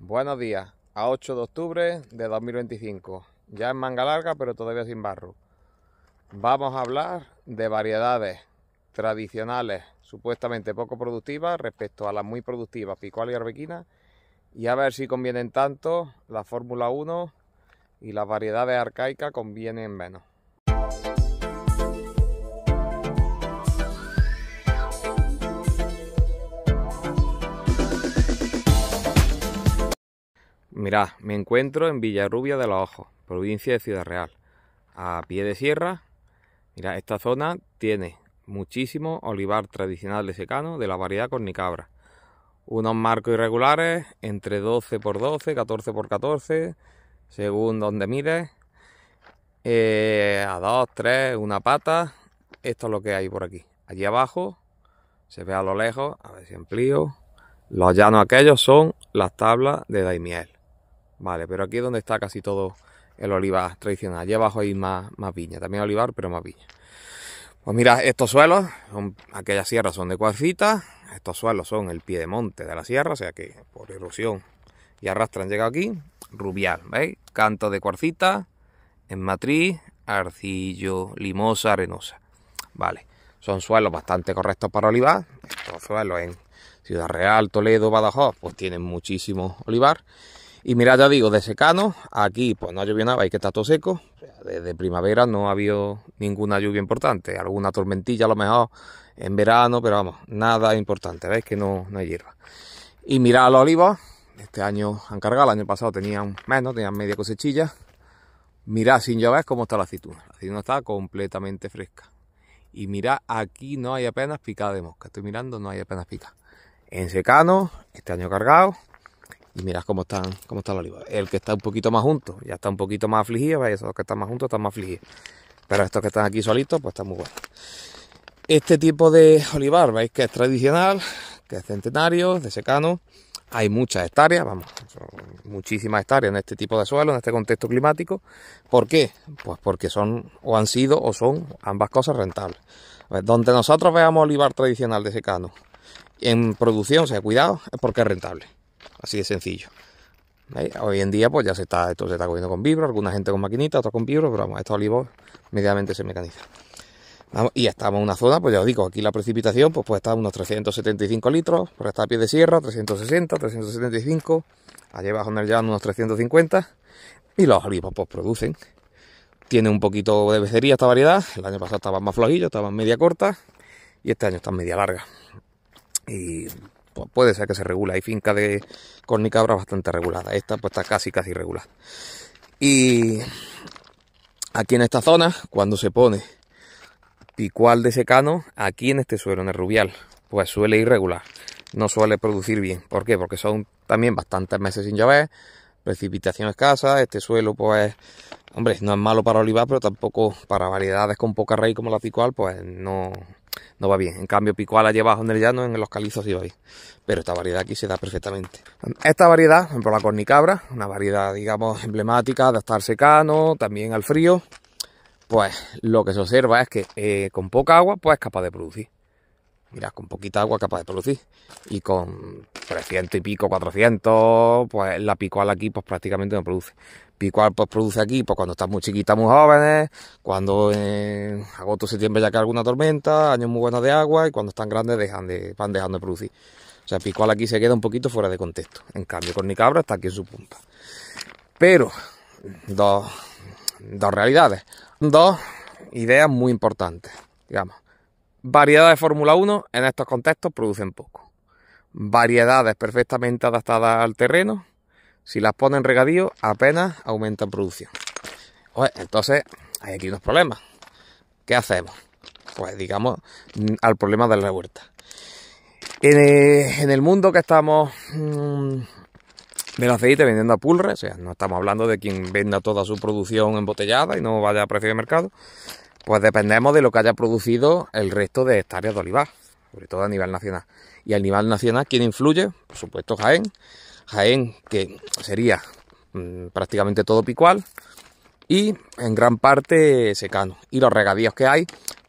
Buenos días, a 8 de octubre de 2025, ya en manga larga pero todavía sin barro. Vamos a hablar de variedades tradicionales, supuestamente poco productivas respecto a las muy productivas, picual y arbequina, y a ver si convienen tanto la Fórmula 1 y las variedades arcaicas convienen menos. Mirad, me encuentro en Villarrubia de los Ojos, provincia de Ciudad Real, a pie de sierra. Mirad, esta zona tiene muchísimo olivar tradicional de secano de la variedad cornicabra. Unos marcos irregulares entre 12 por 12, 14 por 14, según donde mires. Eh, a dos, tres, una pata. Esto es lo que hay por aquí. Allí abajo se ve a lo lejos, a ver si amplío. Los llanos aquellos son las tablas de Daimiel. Vale, pero aquí es donde está casi todo el olivar tradicional. Allí abajo hay más, más viña, también olivar, pero más viña. Pues mira, estos suelos, aquellas sierras son de cuarcita, estos suelos son el pie de monte de la sierra, o sea que por erosión y arrastran, llegado aquí, rubial, ¿veis? Canto de cuarcita, en matriz, arcillo, limosa, arenosa. Vale, son suelos bastante correctos para olivar, estos suelos en Ciudad Real, Toledo, Badajoz, pues tienen muchísimo olivar y mirad, ya digo, de secano, aquí pues no ha llovido nada, veis que está todo seco. Desde primavera no ha habido ninguna lluvia importante, alguna tormentilla a lo mejor en verano, pero vamos, nada importante, veis que no, no hay hierba. Y mirad los olivos, este año han cargado, el año pasado tenían menos, tenían media cosechilla. Mirad sin llover cómo está la aceituna, la aceituna está completamente fresca. Y mirad, aquí no hay apenas picada de mosca, estoy mirando, no hay apenas picada. En secano, este año cargado, y mirad cómo están, cómo está el olivar El que está un poquito más junto, ya está un poquito más afligido, ¿veis? Esos que están más juntos están más afligidos. Pero estos que están aquí solitos, pues están muy buenos. Este tipo de olivar, veis que es tradicional, que es centenario, de secano. Hay muchas hectáreas, vamos, muchísimas hectáreas en este tipo de suelo, en este contexto climático. ¿Por qué? Pues porque son, o han sido, o son ambas cosas rentables. Donde nosotros veamos olivar tradicional de secano en producción, o sea, cuidado, es porque es rentable. Así de sencillo. Hoy en día, pues ya se está, esto se está cogiendo con vibro, alguna gente con maquinita, otra con vibro, pero vamos, estos olivos medianamente se mecanizan. y estamos en una zona, pues ya os digo, aquí la precipitación pues está a unos 375 litros, por esta pie de sierra, 360, 375, allí abajo en el llano unos 350, y los olivos pues producen. Tiene un poquito de becería esta variedad, el año pasado estaban más flojillos, estaban media corta, y este año están media larga. Y pues puede ser que se regula. Hay finca de cornicabra bastante regulada. Esta pues está casi, casi regular. Y aquí en esta zona, cuando se pone picual de secano, aquí en este suelo, en el rubial, pues suele ir regular. No suele producir bien. ¿Por qué? Porque son también bastantes meses sin llover, precipitación escasa, este suelo pues... Hombre, no es malo para olivar, pero tampoco para variedades con poca raíz como la picual, pues no, no va bien. En cambio, Picuala lleva en el llano, en los calizos y hoy bien. Pero esta variedad aquí se da perfectamente. Esta variedad, por ejemplo, la cornicabra, una variedad, digamos, emblemática de estar secano, también al frío, pues lo que se observa es que eh, con poca agua, pues es capaz de producir. Mirad, con poquita agua capaz de producir. Y con 300 y pico, 400, pues la picual aquí, pues prácticamente no produce. Picual produce aquí, pues cuando están muy chiquitas, muy jóvenes, cuando en agosto, septiembre ya cae alguna tormenta, años muy buenos de agua y cuando están grandes dejan de, van dejando de producir. O sea, Picual aquí se queda un poquito fuera de contexto. En cambio, Cornicabra está aquí en su punta. Pero, dos, dos realidades, dos ideas muy importantes, digamos. Variedades de Fórmula 1 en estos contextos producen poco. Variedades perfectamente adaptadas al terreno si las ponen regadío, apenas aumentan producción. Pues, entonces, hay aquí unos problemas. ¿Qué hacemos? Pues digamos mm, al problema de la huerta. En eh, el mundo que estamos de mm, del aceite vendiendo a pulre, o sea, no estamos hablando de quien venda toda su producción embotellada y no vaya a precio de mercado, pues dependemos de lo que haya producido el resto de hectáreas de olivar, sobre todo a nivel nacional. Y a nivel nacional, ¿quién influye? Por supuesto, Jaén, Jaén, que sería mm, prácticamente todo picual, y en gran parte secano. Y los regadíos que hay,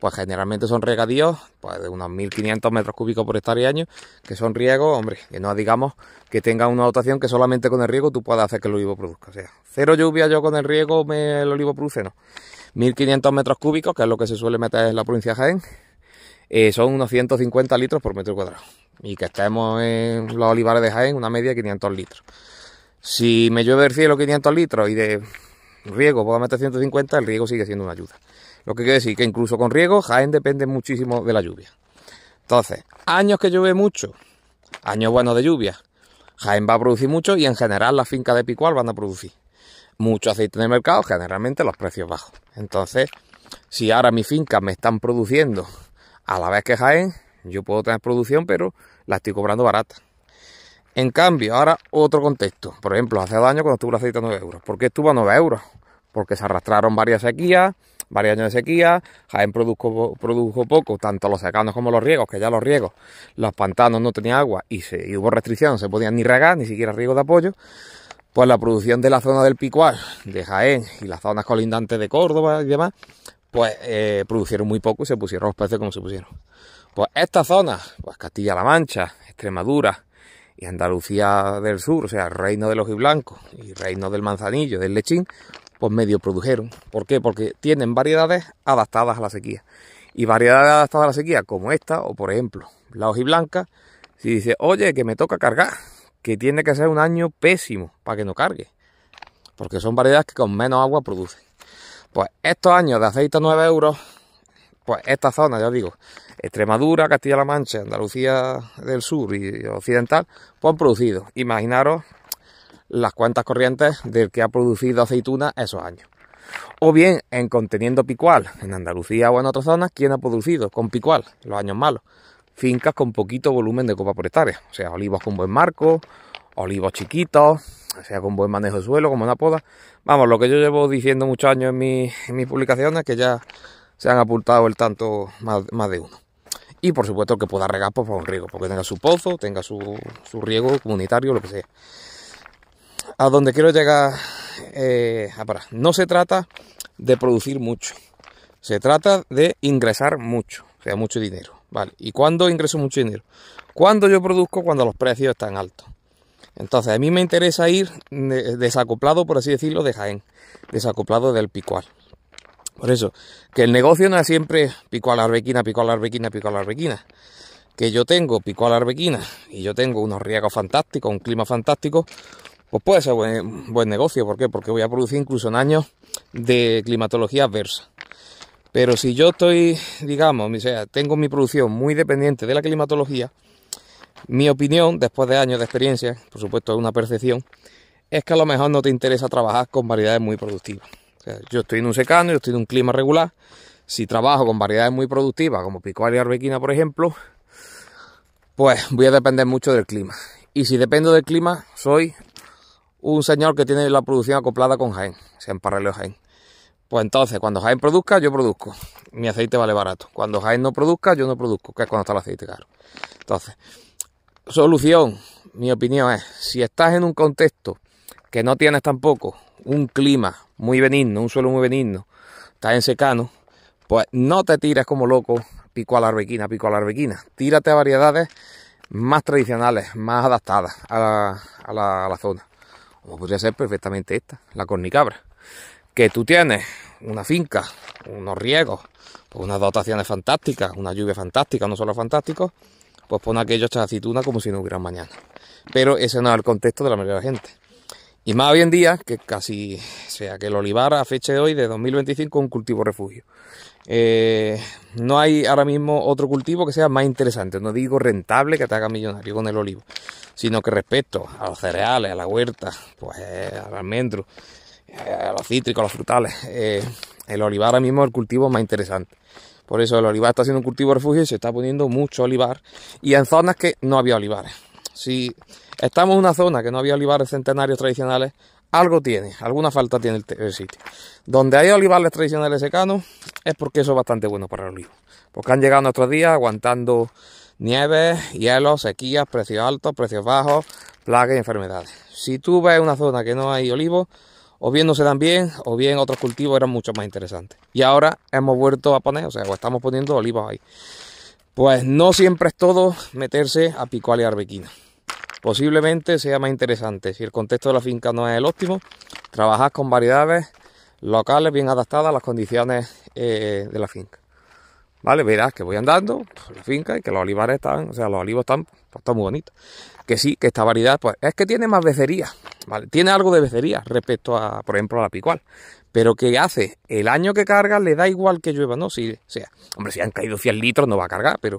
pues generalmente son regadíos pues, de unos 1500 metros cúbicos por hectárea año, que son riegos, hombre, que no digamos que tenga una dotación que solamente con el riego tú puedas hacer que el olivo produzca. O sea, cero lluvia yo con el riego el olivo produce, no. 1500 metros cúbicos, que es lo que se suele meter en la provincia de Jaén, eh, son unos 150 litros por metro cuadrado y que estemos en los olivares de Jaén, una media de 500 litros. Si me llueve el cielo 500 litros y de riego puedo meter 150, el riego sigue siendo una ayuda. Lo que quiere decir que incluso con riego, Jaén depende muchísimo de la lluvia. Entonces, años que llueve mucho, años buenos de lluvia, Jaén va a producir mucho y en general las fincas de Picual van a producir mucho aceite en el mercado, generalmente los precios bajos. Entonces, si ahora mis fincas me están produciendo a la vez que Jaén, yo puedo tener producción, pero la estoy cobrando barata. En cambio, ahora otro contexto. Por ejemplo, hace dos años cuando estuvo el aceite a 9 euros. ¿Por qué estuvo a 9 euros? Porque se arrastraron varias sequías, varios años de sequía. Jaén produjo, produjo poco, tanto los secanos como los riegos, que ya los riegos, los pantanos no tenían agua y, se, hubo restricción, no se podían ni regar, ni siquiera riego de apoyo. Pues la producción de la zona del Picual, de Jaén y las zonas colindantes de Córdoba y demás, pues eh, producieron muy poco y se pusieron los peces como se pusieron. Pues estas zonas, pues Castilla-La Mancha, Extremadura y Andalucía del Sur, o sea, Reino de los Blancos y Reino del Manzanillo, del Lechín, pues medio produjeron. ¿Por qué? Porque tienen variedades adaptadas a la sequía. Y variedades adaptadas a la sequía, como esta, o por ejemplo, la Ojiblanca, si dice, oye, que me toca cargar, que tiene que ser un año pésimo para que no cargue. Porque son variedades que con menos agua producen. Pues estos años de aceite a 9 euros pues esta zona, ya os digo, Extremadura, Castilla-La Mancha, Andalucía del Sur y Occidental, pues han producido. Imaginaros las cuantas corrientes del que ha producido aceituna esos años. O bien en conteniendo picual, en Andalucía o en otras zonas, ¿quién ha producido con picual? Los años malos. Fincas con poquito volumen de copa por hectárea. O sea, olivos con buen marco, olivos chiquitos, o sea, con buen manejo de suelo, como una poda. Vamos, lo que yo llevo diciendo muchos años en mis publicaciones, que ya se han apuntado el tanto más, de uno. Y por supuesto que pueda regar por un riego, porque tenga su pozo, tenga su, riego comunitario, lo que sea. A donde quiero llegar eh, No se trata de producir mucho, se trata de ingresar mucho, o sea, mucho dinero. ¿vale? ¿Y cuándo ingreso mucho dinero? Cuando yo produzco, cuando los precios están altos. Entonces, a mí me interesa ir desacoplado, por así decirlo, de Jaén, desacoplado del Picual. Por eso, que el negocio no es siempre pico a la arbequina, pico a la arbequina, pico a la arbequina. Que yo tengo pico a la arbequina y yo tengo unos riegos fantásticos, un clima fantástico, pues puede ser buen, buen negocio. ¿Por qué? Porque voy a producir incluso en años de climatología adversa. Pero si yo estoy, digamos, sea, tengo mi producción muy dependiente de la climatología, mi opinión, después de años de experiencia, por supuesto es una percepción, es que a lo mejor no te interesa trabajar con variedades muy productivas yo estoy en un secano, yo estoy en un clima regular. Si trabajo con variedades muy productivas, como picual arbequina, por ejemplo, pues voy a depender mucho del clima. Y si dependo del clima, soy un señor que tiene la producción acoplada con Jaén, o sea, en paralelo Jaén. Pues entonces, cuando Jaén produzca, yo produzco. Mi aceite vale barato. Cuando Jaén no produzca, yo no produzco, que es cuando está el aceite caro. Entonces, solución, mi opinión es, si estás en un contexto que no tienes tampoco un clima muy benigno, un suelo muy benigno, está en secano, pues no te tires como loco pico a la arbequina, pico a la arbequina. Tírate a variedades más tradicionales, más adaptadas a la, zona. Como podría ser perfectamente esta, la cornicabra. Que tú tienes una finca, unos riegos, pues unas dotaciones fantásticas, una lluvia fantástica, no solo fantástico, pues pon aquello esta una como si no hubiera mañana. Pero ese no es el contexto de la mayoría de la gente. Y más hoy en día, que casi, sea, que el olivar a fecha de hoy, de 2025, es un cultivo refugio. Eh, no hay ahora mismo otro cultivo que sea más interesante, no digo rentable que te haga millonario con el olivo, sino que respecto a los cereales, a la huerta, pues al almendro, eh, a los cítricos, a los frutales, eh, el olivar ahora mismo es el cultivo más interesante. Por eso el olivar está siendo un cultivo refugio y se está poniendo mucho olivar y en zonas que no había olivares si estamos en una zona que no había olivares centenarios tradicionales, algo tiene, alguna falta tiene el, sitio. Donde hay olivares tradicionales secanos es porque eso es bastante bueno para el olivo. Porque han llegado nuestros días aguantando nieve, hielo, sequías, precios altos, precios bajos, plagas y enfermedades. Si tú ves una zona que no hay olivos, o bien no se dan bien, o bien otros cultivos eran mucho más interesantes. Y ahora hemos vuelto a poner, o sea, estamos poniendo olivos ahí. Pues no siempre es todo meterse a picual y arbequina. Posiblemente sea más interesante, si el contexto de la finca no es el óptimo, trabajar con variedades locales bien adaptadas a las condiciones eh, de la finca. ¿Vale? Verás que voy andando por la finca y que los olivares están, o sea, los olivos están, pues, muy bonitos. Que sí, que esta variedad, pues es que tiene más becería. Tiene algo de becería respecto a, por ejemplo, a la picual. Pero que hace? El año que carga le da igual que llueva, ¿no? Si, sea, hombre, si han caído 100 litros no va a cargar, pero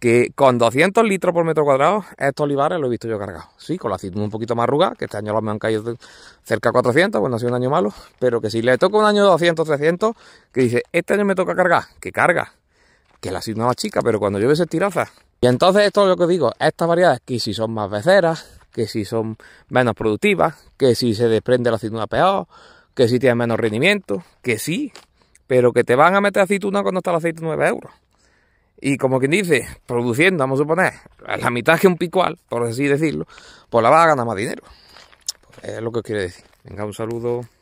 que con 200 litros por metro cuadrado estos olivares Los he visto yo cargado. Sí, con la aceituna un poquito más arrugada, que este año lo me han caído cerca de 400, bueno, ha sido un año malo, pero que si le toca un año de 200, 300, que dice, este año me toca cargar, que carga, que la aceituna más chica, pero cuando llueve se tiraza. Y entonces esto es lo que digo, estas variedades que si son más beceras, que si son menos productivas, que si se desprende la aceituna peor, que si tiene menos rendimiento, que sí, pero que te van a meter aceituna cuando está el aceite 9 euros. Y como quien dice, produciendo, vamos a suponer, la mitad que un picual, por así decirlo, pues la vas a ganar más dinero. Pues es lo que os quiero decir. Venga, un saludo.